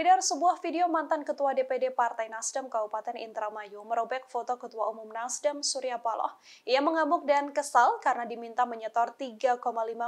Beredar sebuah video mantan Ketua DPD Partai Nasdem Kabupaten Indramayu merobek foto Ketua Umum Nasdem Surya Paloh. Ia mengamuk dan kesal karena diminta menyetor 3,5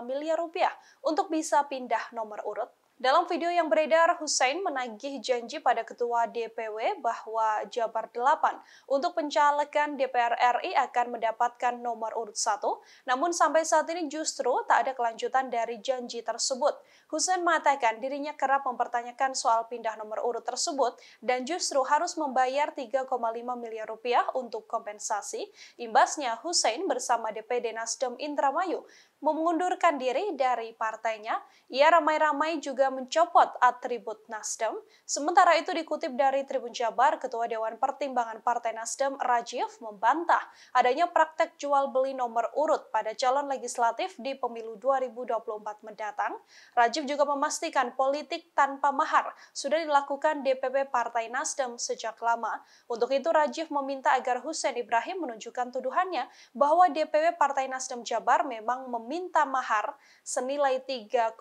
miliar rupiah untuk bisa pindah nomor urut dalam video yang beredar, Hussein menagih janji pada Ketua DPW bahwa Jabar 8 untuk pencalekan DPR RI akan mendapatkan nomor urut 1, namun sampai saat ini justru tak ada kelanjutan dari janji tersebut. Hussein mengatakan dirinya kerap mempertanyakan soal pindah nomor urut tersebut dan justru harus membayar 3,5 miliar rupiah untuk kompensasi. Imbasnya, Hussein bersama DPD Nasdem Indramayu mengundurkan diri dari partainya. Ia ramai-ramai juga mencopot atribut Nasdem. Sementara itu dikutip dari Tribun Jabar, Ketua Dewan Pertimbangan Partai Nasdem Rajiv membantah adanya praktek jual beli nomor urut pada calon legislatif di pemilu 2024 mendatang. Rajiv juga memastikan politik tanpa mahar sudah dilakukan DPP Partai Nasdem sejak lama. Untuk itu Rajiv meminta agar Hussein Ibrahim menunjukkan tuduhannya bahwa DPP Partai Nasdem Jabar memang meminta mahar senilai 3,5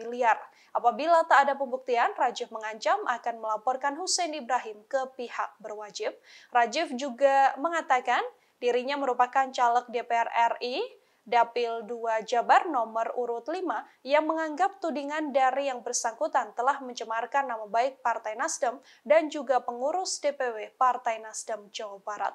miliar. Apabila tak ada pembuktian, Rajiv mengancam akan melaporkan Hussein Ibrahim ke pihak berwajib. Rajiv juga mengatakan dirinya merupakan caleg DPR RI Dapil 2 Jabar nomor urut 5 yang menganggap tudingan dari yang bersangkutan telah mencemarkan nama baik Partai Nasdem dan juga pengurus DPW Partai Nasdem Jawa Barat.